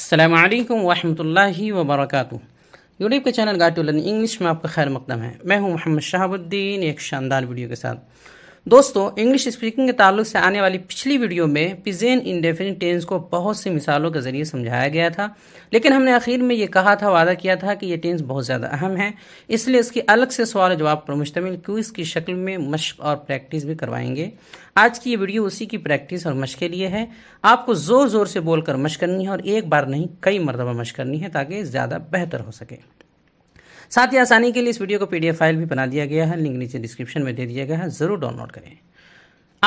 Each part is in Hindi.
अल्लाम वरहमल वबरक यूट्यूब के चैनल गाटू लर्निंग इंग्लिश में आपका खैर मकदम है मैं हूं मोहम्मद शहाबुद्दीन एक शानदार वीडियो के साथ दोस्तों इंग्लिश स्पीकिंग के ताल्लुक से आने वाली पिछली वीडियो में पिजेन इंडेफिनिट टेंस को बहुत सी मिसालों के जरिए समझाया गया था लेकिन हमने आखिर में ये कहा था वादा किया था कि ये टेंस बहुत ज़्यादा अहम है इसलिए इसकी अलग से सवाल जवाब पर मुश्तमिल क्यूज़ की शक्ल में मश्क और प्रैक्टिस भी करवाएंगे आज की ये वीडियो उसी की प्रैक्टिस और मश्क के लिए है आपको ज़ोर ज़ोर से बोलकर मश्क करनी है और एक बार नहीं कई मरतबा मश करनी है ताकि ज़्यादा बेहतर हो सके साथ ही आसानी के लिए इस वीडियो को पीडीएफ फाइल भी बना दिया गया है लिंक नीचे डिस्क्रिप्शन में दे दिया गया है ज़रूर डाउनलोड करें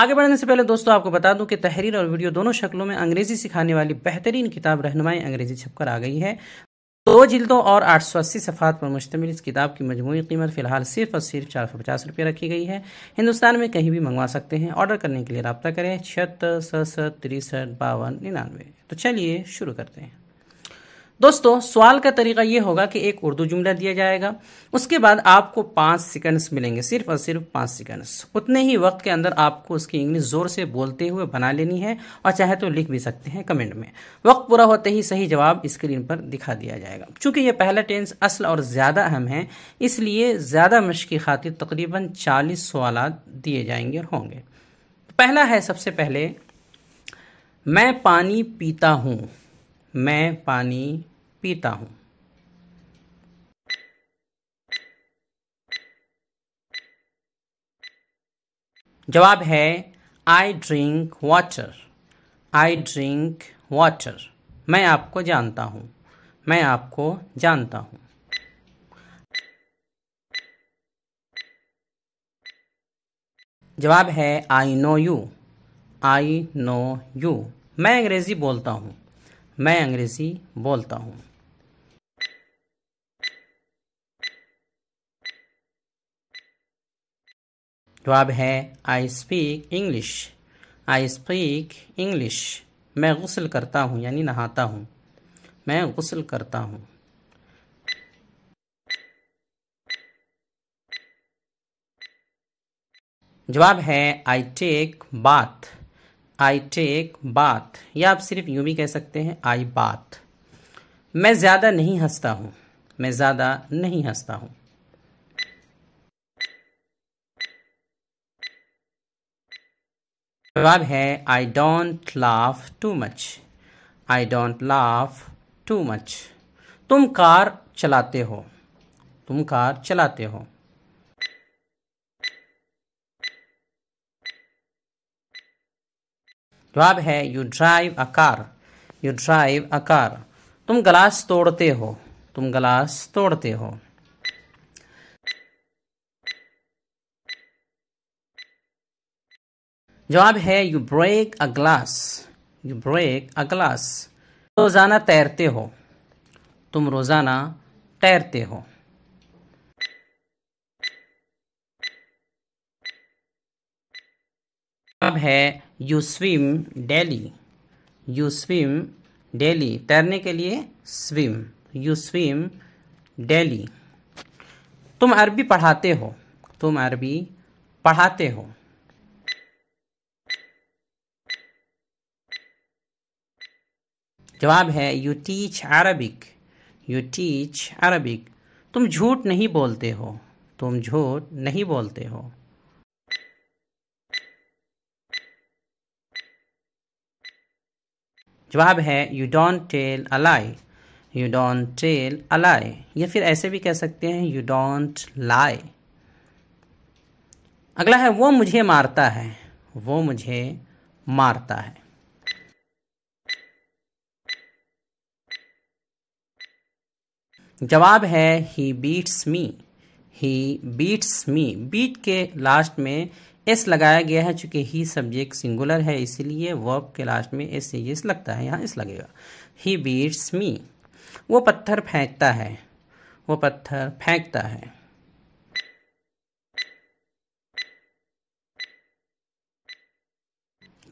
आगे बढ़ने से पहले दोस्तों आपको बता दूं कि तहरीर और वीडियो दोनों शक्लों में अंग्रेजी सिखाने वाली बेहतरीन किताब रहनुमाई अंग्रेजी छपकर आ गई है दो जिल्दों और आठ सौ अस्सी सफ़ात पर मुश्तमिल इस किताब की मजमू कीमत फिलहाल सिर्फ और सिर्फ चार सौ पचास रुपये रखी गई है हिंदुस्तान में कहीं भी मंगवा सकते हैं ऑर्डर करने के लिए रबता करें छिहत्तर सड़सठ तिरसठ बावन निन्यानवे तो चलिए शुरू करते हैं दोस्तों सवाल का तरीका ये होगा कि एक उर्दू जुमला दिया जाएगा उसके बाद आपको पाँच सेकंड्स मिलेंगे सिर्फ और सिर्फ पाँच सेकंड्स उतने ही वक्त के अंदर आपको उसकी इंग्लिश ज़ोर से बोलते हुए बना लेनी है और चाहे तो लिख भी सकते हैं कमेंट में वक्त पूरा होते ही सही जवाब स्क्रीन पर दिखा दिया जाएगा चूँकि यह पहला टेंस असल और ज़्यादा अहम है इसलिए ज़्यादा मश्क़ खातिर तकरीबन चालीस सवाल दिए जाएंगे और होंगे पहला है सबसे पहले मैं पानी पीता हूँ मैं पानी पीता हूँ जवाब है I drink water I drink water मैं आपको जानता हूँ मैं आपको जानता हूँ जवाब है I know you I know you मैं अंग्रेज़ी बोलता हूँ मैं अंग्रेज़ी बोलता हूँ जवाब है I speak English I speak English मैं गसल करता हूँ यानी नहाता हूँ मैं गसल करता हूँ जवाब है I take bath I take bath या आप सिर्फ यूं भी कह सकते हैं आई बाथ मैं ज़्यादा नहीं हंसता हूँ मैं ज़्यादा नहीं हंसता हूँ जवाब है I don't laugh too much I don't laugh too much तुम कार चलाते हो तुम कार चलाते हो जवाब है you drive a car you drive a car तुम ग्लास तोड़ते हो तुम ग्लास तोड़ते हो जवाब है you break a glass you break a glass रोज़ाना तैरते हो तुम रोज़ाना तैरते हो अब है you swim daily you swim daily तैरने के लिए स्विम यू स्विम डेली तुम अरबी पढ़ाते हो तुम अरबी पढ़ाते हो जवाब है you teach Arabic you teach Arabic तुम झूठ नहीं बोलते हो तुम झूठ नहीं बोलते हो जवाब है you don't tell a lie you don't tell a lie या फिर ऐसे भी कह सकते हैं यू डोंट लाई अगला है वो मुझे मारता है वो मुझे मारता है जवाब है he beats me he beats me beat के लास्ट में एस लगाया गया है चूंकि ही सब्जेक्ट सिंगुलर है इसीलिए वर्ब के लास्ट में एस एस लगता है यहाँ एस लगेगा ही बीट्स मी वो पत्थर फेंकता है वो पत्थर फेंकता है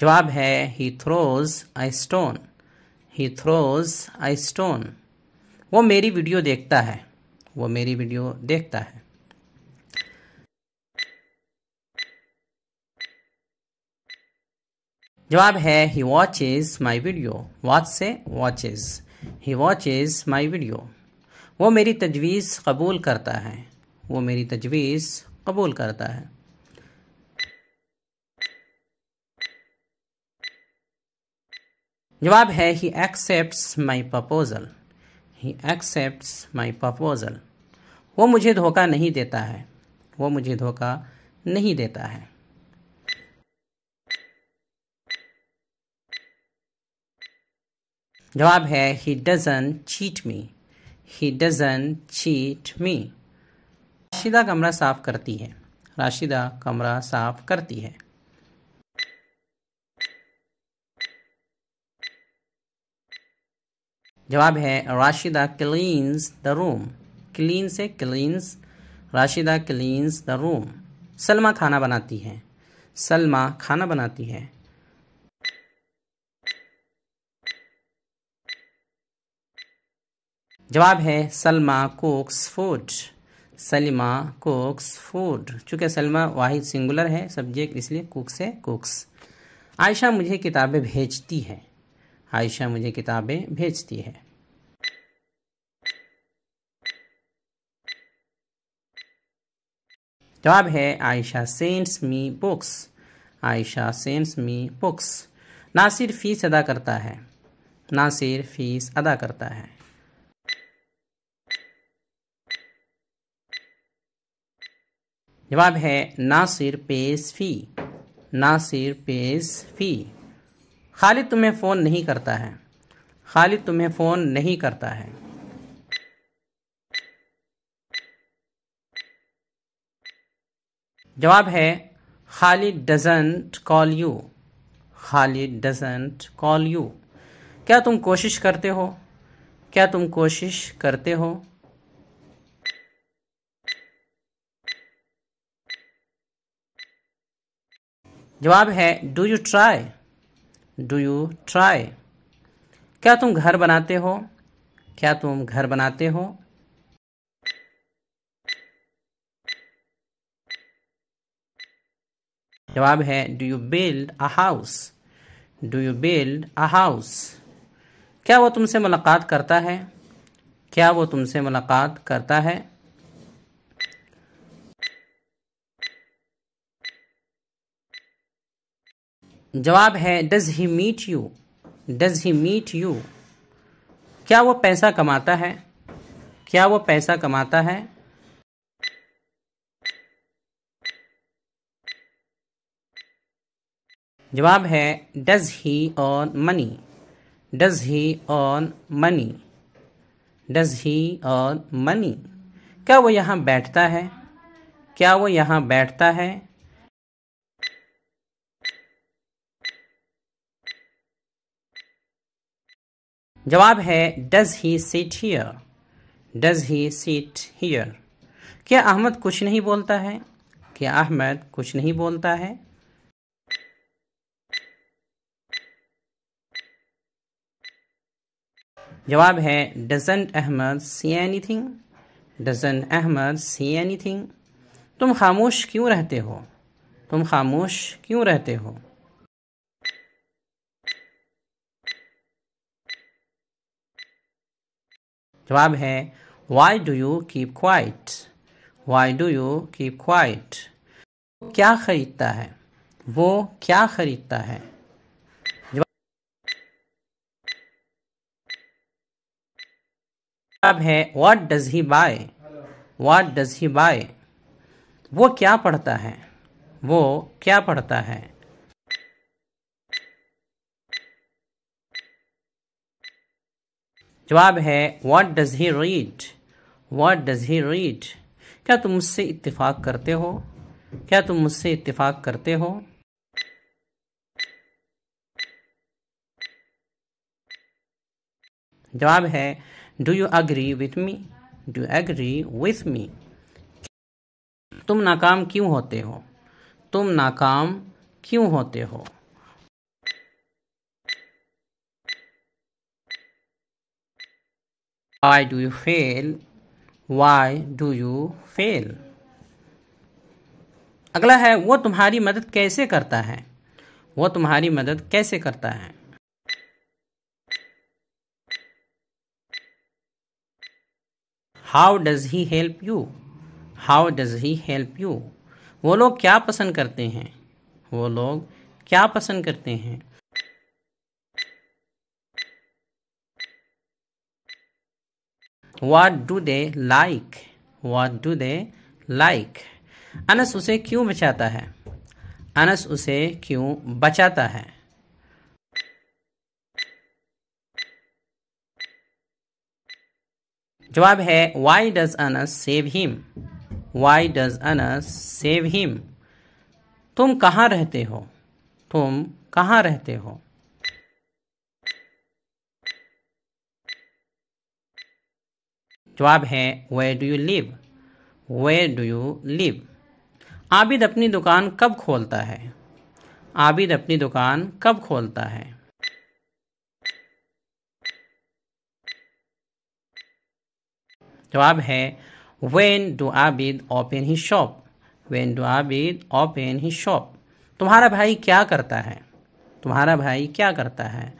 जवाब है he throws a stone he throws a stone वो मेरी वीडियो देखता है वो मेरी वीडियो देखता है जवाब है he watches my video watch से watches he watches my video वो मेरी तजवीज़ कबूल करता है वो मेरी तजवीज़ कबूल करता है जवाब है he accept my proposal he accepts my proposal वो मुझे धोखा नहीं देता है वो मुझे धोखा नहीं देता है जवाब है he doesn't cheat me he doesn't cheat me Rashida कमरा साफ करती है राशिदा कमरा साफ करती है जवाब है Rashida cleans the room clean से cleans Rashida cleans the room Salma खाना बनाती है सलमा खाना बनाती है जवाब है Salma cooks food Salma cooks food चूंकि सलमा वाहिद सिंगुलर है सब्जेक्ट इसलिए कोक्स से कोक्स आयशा मुझे किताबें भेजती है आयशा मुझे किताबें भेजती है जवाब है Ayesha sends me books Ayesha sends me books Nasir fees अदा करता है नासिर फीस अदा करता है जवाब है Nasir pays fee Nasir pays fee Khalid तुम्हें फ़ोन नहीं करता है खालिद तुम्हें फ़ोन नहीं करता है जवाब है Khalid doesn't call you Khalid doesn't call you क्या तुम कोशिश करते हो क्या तुम कोशिश करते हो जवाब है do you try do you try क्या तुम घर बनाते हो क्या तुम घर बनाते हो जवाब है do you build a house do you build a house क्या वो तुमसे मुलाकात करता है क्या वो तुमसे मुलाकात करता है जवाब है does he meet you does he meet you क्या वो पैसा कमाता है क्या वो पैसा कमाता है जवाब है does he earn money does he earn money does he earn money क्या वो यहाँ बैठता है क्या वो यहाँ बैठता है जवाब है does he sit here does he sit here क्या अहमद कुछ नहीं बोलता है क्या अहमद कुछ नहीं बोलता है जवाब है doesn't Ahmad say anything doesn't Ahmad say anything तुम खामोश क्यों रहते हो तुम खामोश क्यों रहते हो जवाब है why do you keep quiet why do you keep quiet क्या खरीदता है वो क्या खरीदता है जवाब है what does he buy what does he buy वो क्या पढ़ता है वो क्या पढ़ता है जवाब है what does he read what does he read क्या तुम मुझसे इतफाक करते हो क्या तुम मुझसे इतफाक़ करते हो जवाब है do you agree with me do agree with me तुम नाकाम क्यों होते हो तुम नाकाम क्यों होते हो why do you fail why do you fail अगला है वो तुम्हारी मदद कैसे करता है वो तुम्हारी मदद कैसे करता है how does he help you how does he help you वो लोग क्या पसंद करते हैं वो लोग क्या पसंद करते हैं what do they like what do they like Anas उसे क्यों बचाता है अनस उसे क्यों बचाता है जवाब है why does Anas save him why does Anas save him तुम कहाँ रहते हो तुम कहाँ रहते हो जवाब है where do you live where do you live Abid अपनी दुकान कब खोलता है आबिद अपनी दुकान कब खोलता है जवाब है when do Abid open he shop when do Abid open he shop तुम्हारा भाई क्या करता है तुम्हारा भाई क्या करता है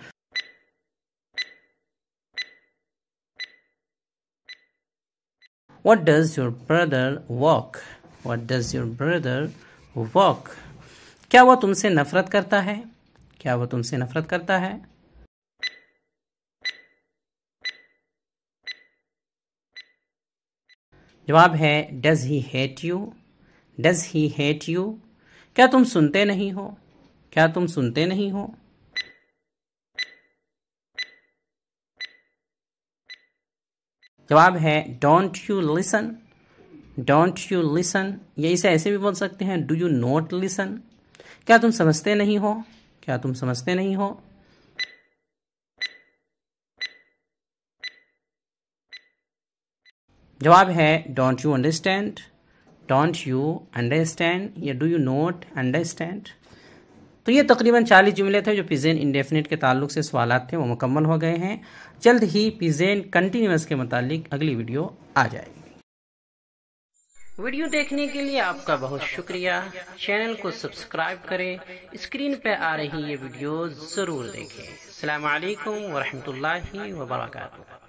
what does your brother walk what does your brother walk क्या वो तुमसे नफरत करता है क्या वो तुमसे नफरत करता है जवाब है does he hate you does he hate you क्या तुम सुनते नहीं हो क्या तुम सुनते नहीं हो जवाब है don't you listen don't you listen या इसे ऐसे भी बोल सकते हैं डू यू नॉट लिसन क्या तुम समझते नहीं हो क्या तुम समझते नहीं हो जवाब है don't you understand don't you understand या डू यू नॉट अंडरस्टैंड तो ये तकरीबन 40 जुमले थे जो पिजेन इंडेफिनिट के ताल्लुक से सवाल थे वो मुकम्मल हो गए हैं जल्द ही पिजेन कंटिन्यूस के मतलब अगली वीडियो आ जाएगी वीडियो देखने के लिए आपका बहुत शुक्रिया चैनल को सब्सक्राइब करें स्क्रीन पर आ रही ये वीडियो ज़रूर देखें अल्लाम वरहमल वर्का